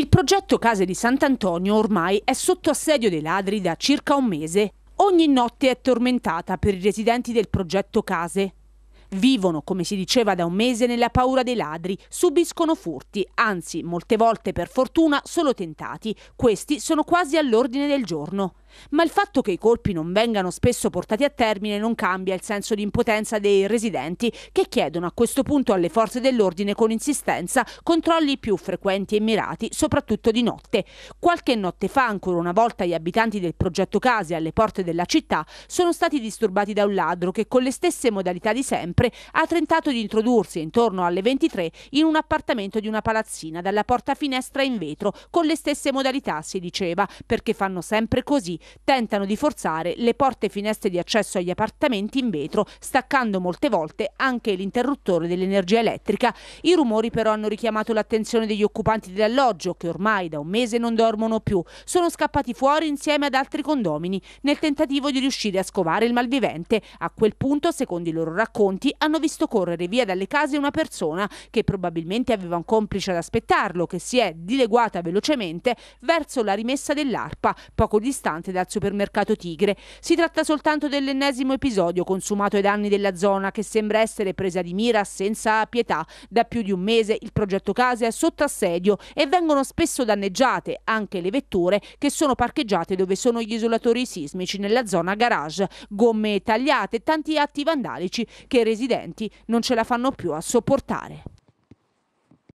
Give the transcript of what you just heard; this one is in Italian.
Il progetto Case di Sant'Antonio ormai è sotto assedio dei ladri da circa un mese. Ogni notte è tormentata per i residenti del progetto Case, Vivono, come si diceva da un mese, nella paura dei ladri, subiscono furti, anzi molte volte per fortuna solo tentati. Questi sono quasi all'ordine del giorno. Ma il fatto che i colpi non vengano spesso portati a termine non cambia il senso di impotenza dei residenti che chiedono a questo punto alle forze dell'ordine con insistenza controlli più frequenti e mirati, soprattutto di notte. Qualche notte fa ancora una volta gli abitanti del progetto Case alle porte della città sono stati disturbati da un ladro che con le stesse modalità di sempre sempre, ha tentato di introdursi intorno alle 23 in un appartamento di una palazzina dalla porta finestra in vetro, con le stesse modalità, si diceva, perché fanno sempre così, tentano di forzare le porte e finestre di accesso agli appartamenti in vetro, staccando molte volte anche l'interruttore dell'energia elettrica. I rumori però hanno richiamato l'attenzione degli occupanti dell'alloggio, che ormai da un mese non dormono più. Sono scappati fuori insieme ad altri condomini nel tentativo di riuscire a scovare il malvivente. A quel punto, secondo i loro racconti, vigilati hanno visto correre via dalle case una persona che probabilmente aveva un complice ad aspettarlo, che si è dileguata velocemente verso la rimessa dell'arpa, poco distante dal supermercato Tigre. Si tratta soltanto dell'ennesimo episodio consumato ai danni della zona, che sembra essere presa di mira senza pietà. Da più di un mese il progetto case è sotto assedio e vengono spesso danneggiate anche le vetture che sono parcheggiate dove sono gli isolatori sismici nella zona garage, gomme tagliate e tanti atti vandalici che resistono presidenti non ce la fanno più a sopportare.